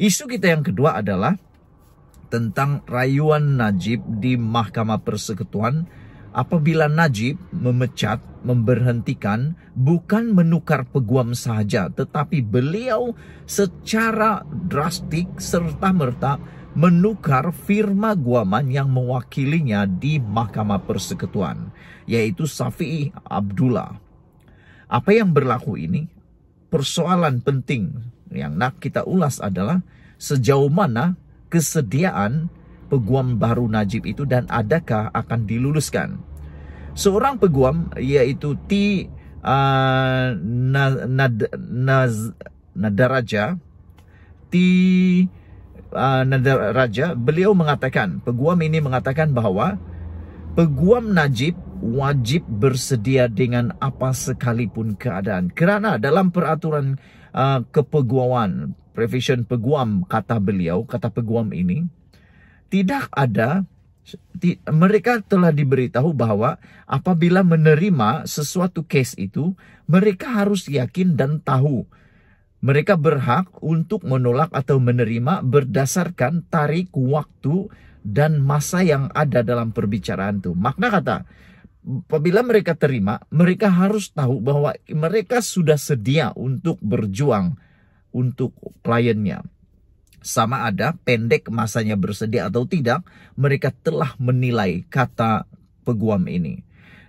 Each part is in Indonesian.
Isu kita yang kedua adalah tentang rayuan Najib di Mahkamah Persekutuan apabila Najib memecat, memberhentikan, bukan menukar peguam saja, tetapi beliau secara drastik serta-merta menukar firma guaman yang mewakilinya di Mahkamah Persekutuan, yaitu Safi'i Abdullah. Apa yang berlaku ini? Persoalan penting yang nak kita ulas adalah sejauh mana kesediaan peguam baru Najib itu dan adakah akan diluluskan. Seorang peguam iaitu T uh, Nad, Nad, Nadaraja T uh, Nadaraja beliau mengatakan peguam ini mengatakan bahawa peguam Najib wajib bersedia dengan apa sekalipun keadaan kerana dalam peraturan uh, kepeguawan, peguam kata beliau, kata peguam ini tidak ada mereka telah diberitahu bahwa apabila menerima sesuatu case itu, mereka harus yakin dan tahu mereka berhak untuk menolak atau menerima berdasarkan tarik waktu dan masa yang ada dalam perbicaraan itu. Makna kata, apabila mereka terima, mereka harus tahu bahwa mereka sudah sedia untuk berjuang untuk kliennya. Sama ada pendek masanya bersedia atau tidak, mereka telah menilai kata peguam ini.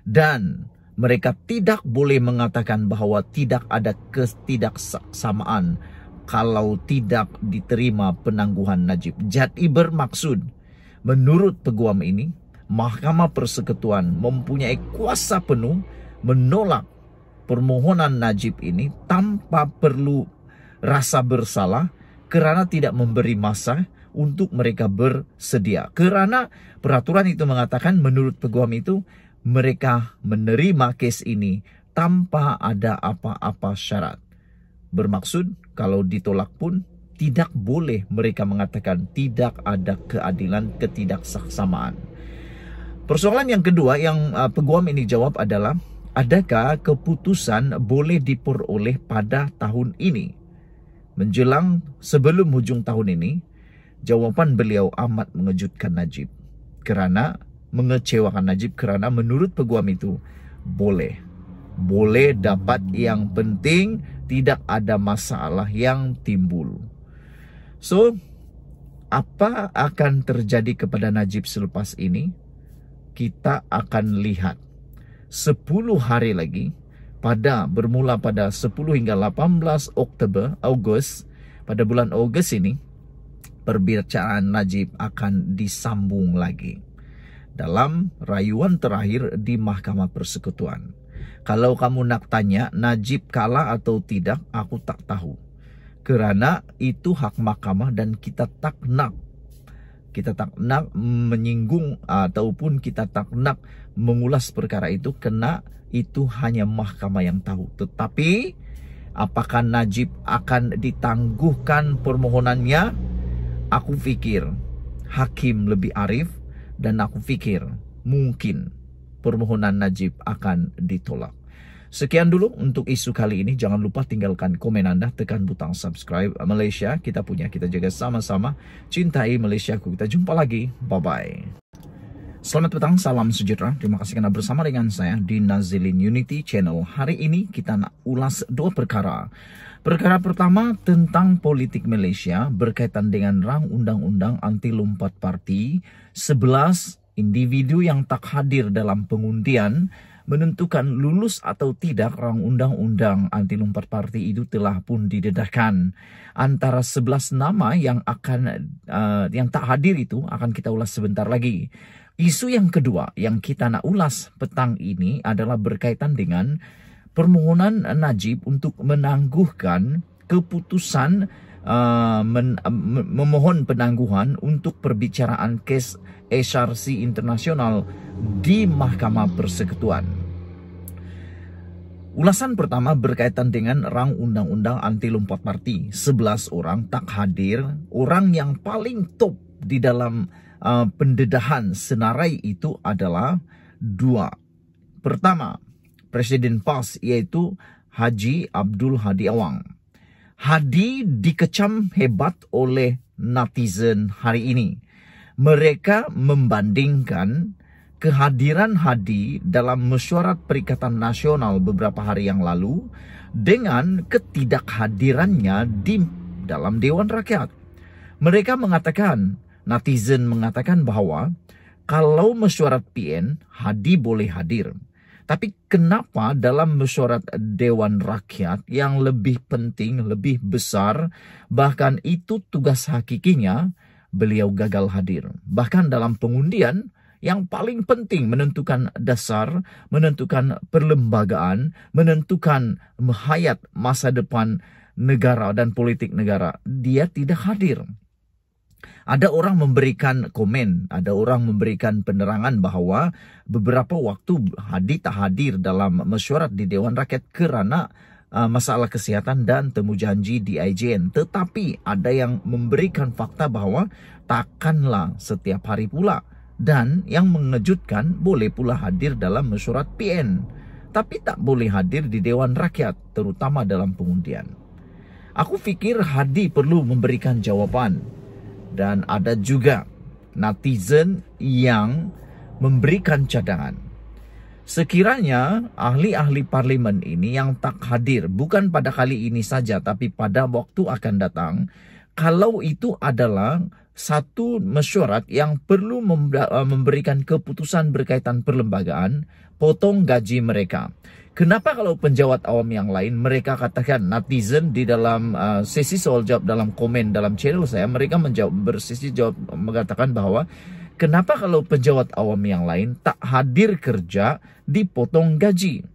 Dan mereka tidak boleh mengatakan bahwa tidak ada ketidaksamaan kalau tidak diterima penangguhan Najib. Jadi bermaksud, menurut peguam ini, Mahkamah Persekutuan mempunyai kuasa penuh menolak permohonan Najib ini tanpa perlu rasa bersalah karena tidak memberi masa untuk mereka bersedia. Karena peraturan itu mengatakan menurut peguam itu mereka menerima kes ini tanpa ada apa-apa syarat. Bermaksud kalau ditolak pun tidak boleh mereka mengatakan tidak ada keadilan ketidaksaksamaan. Persoalan yang kedua yang uh, peguam ini jawab adalah adakah keputusan boleh diperoleh pada tahun ini menjelang sebelum hujung tahun ini? Jawapan beliau amat mengejutkan Najib kerana mengecewakan Najib kerana menurut peguam itu boleh boleh dapat yang penting tidak ada masalah yang timbul. So apa akan terjadi kepada Najib selepas ini? kita akan lihat 10 hari lagi pada bermula pada 10 hingga 18 Oktober Agustus pada bulan Ogos ini perbicaraan Najib akan disambung lagi dalam rayuan terakhir di Mahkamah Persekutuan. Kalau kamu nak tanya Najib kalah atau tidak, aku tak tahu. Kerana itu hak mahkamah dan kita tak nak kita tak nak menyinggung ataupun kita tak nak mengulas perkara itu kena itu hanya mahkamah yang tahu. Tetapi apakah Najib akan ditangguhkan permohonannya? Aku pikir hakim lebih arif dan aku pikir mungkin permohonan Najib akan ditolak. Sekian dulu untuk isu kali ini. Jangan lupa tinggalkan komen Anda, tekan butang subscribe Malaysia. Kita punya, kita jaga sama-sama. Cintai Malaysia. Kita jumpa lagi. Bye-bye. Selamat petang, salam sejahtera. Terima kasih karena bersama dengan saya di Nazilin Unity Channel. Hari ini kita nak ulas dua perkara. Perkara pertama tentang politik Malaysia berkaitan dengan rang undang-undang anti lompat parti 11 individu yang tak hadir dalam pengundian menentukan lulus atau tidak rang undang-undang anti lumpar parti itu telah pun didedahkan. Antara 11 nama yang akan uh, yang tak hadir itu akan kita ulas sebentar lagi. Isu yang kedua yang kita nak ulas petang ini adalah berkaitan dengan permohonan Najib untuk menangguhkan keputusan Uh, men, uh, memohon penangguhan untuk perbicaraan kes SRC internasional di Mahkamah Persekutuan. Ulasan pertama berkaitan dengan rang undang-undang anti lompat parti. 11 orang tak hadir, orang yang paling top di dalam uh, pendedahan senarai itu adalah dua. Pertama, Presiden PAS yaitu Haji Abdul Hadi Awang. Hadi dikecam hebat oleh netizen hari ini. Mereka membandingkan kehadiran Hadi dalam mesyuarat Perikatan Nasional beberapa hari yang lalu dengan ketidakhadirannya di dalam Dewan Rakyat. Mereka mengatakan, netizen mengatakan bahwa kalau mesyuarat PN, Hadi boleh hadir. Tapi kenapa dalam mesyuarat Dewan Rakyat yang lebih penting, lebih besar, bahkan itu tugas hakikinya, beliau gagal hadir. Bahkan dalam pengundian yang paling penting menentukan dasar, menentukan perlembagaan, menentukan hayat masa depan negara dan politik negara, dia tidak hadir. Ada orang memberikan komen, ada orang memberikan penerangan bahwa beberapa waktu Hadi tak hadir dalam mesyuarat di Dewan Rakyat kerana uh, masalah kesehatan dan temu janji di IJN. Tetapi ada yang memberikan fakta bahwa takkanlah setiap hari pula. Dan yang mengejutkan boleh pula hadir dalam mesyuarat PN. Tapi tak boleh hadir di Dewan Rakyat, terutama dalam pengundian. Aku fikir Hadi perlu memberikan jawaban dan ada juga netizen yang memberikan cadangan. Sekiranya ahli-ahli parlimen ini yang tak hadir bukan pada kali ini saja tapi pada waktu akan datang, kalau itu adalah satu mesyuarat yang perlu memberikan keputusan berkaitan perlembagaan, potong gaji mereka. Kenapa kalau penjawat awam yang lain mereka katakan netizen di dalam uh, sesi soal jawab dalam komen dalam channel saya mereka menjawab bersisi jawab mengatakan bahwa kenapa kalau penjawat awam yang lain tak hadir kerja dipotong gaji?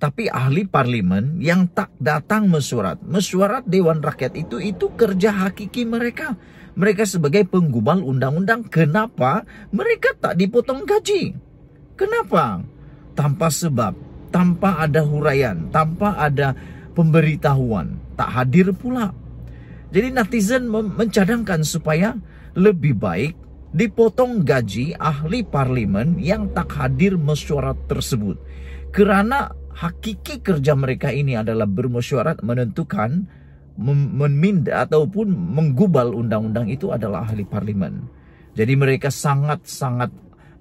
Tapi ahli parlimen yang tak datang mesurat, mesurat Dewan Rakyat itu itu kerja hakiki mereka. Mereka sebagai penggubal undang-undang, kenapa mereka tak dipotong gaji? Kenapa? tanpa sebab, tanpa ada huraian, tanpa ada pemberitahuan, tak hadir pula. Jadi netizen mencadangkan supaya lebih baik dipotong gaji ahli parlimen yang tak hadir mesyuarat tersebut. Kerana hakiki kerja mereka ini adalah bermesyuarat menentukan meminda ataupun menggubal undang-undang itu adalah ahli parlimen. Jadi mereka sangat-sangat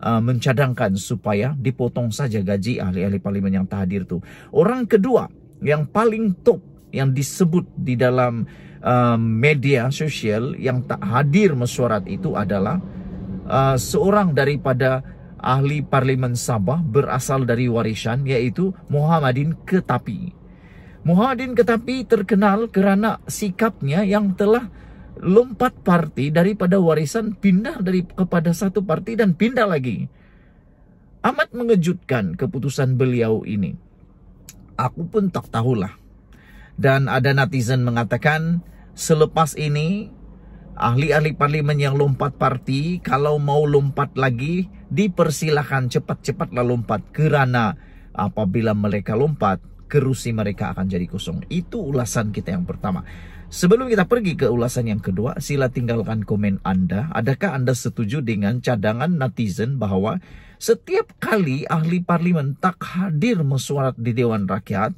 Uh, mencadangkan supaya dipotong saja gaji ahli-ahli parlimen yang tak hadir tu. Orang kedua yang paling top yang disebut di dalam uh, media sosial yang tak hadir mesyuarat itu adalah uh, seorang daripada ahli parlimen Sabah berasal dari warisan iaitu Muhammadin Ketapi. Muhammadin Ketapi terkenal kerana sikapnya yang telah lompat parti daripada warisan pindah dari kepada satu parti dan pindah lagi. Amat mengejutkan keputusan beliau ini. Aku pun tak tahulah. Dan ada netizen mengatakan selepas ini ahli-ahli parlimen yang lompat parti kalau mau lompat lagi dipersilahkan cepat-cepatlah lompat kerana apabila mereka lompat kerusi mereka akan jadi kosong. Itu ulasan kita yang pertama. Sebelum kita pergi ke ulasan yang kedua, sila tinggalkan komen Anda. Adakah Anda setuju dengan cadangan netizen bahwa setiap kali ahli parlimen tak hadir mesuarat di Dewan Rakyat,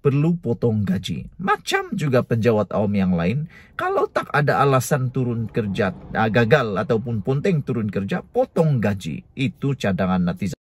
perlu potong gaji. Macam juga penjawat awam yang lain, kalau tak ada alasan turun kerja, ah, gagal ataupun ponteng turun kerja, potong gaji. Itu cadangan netizen.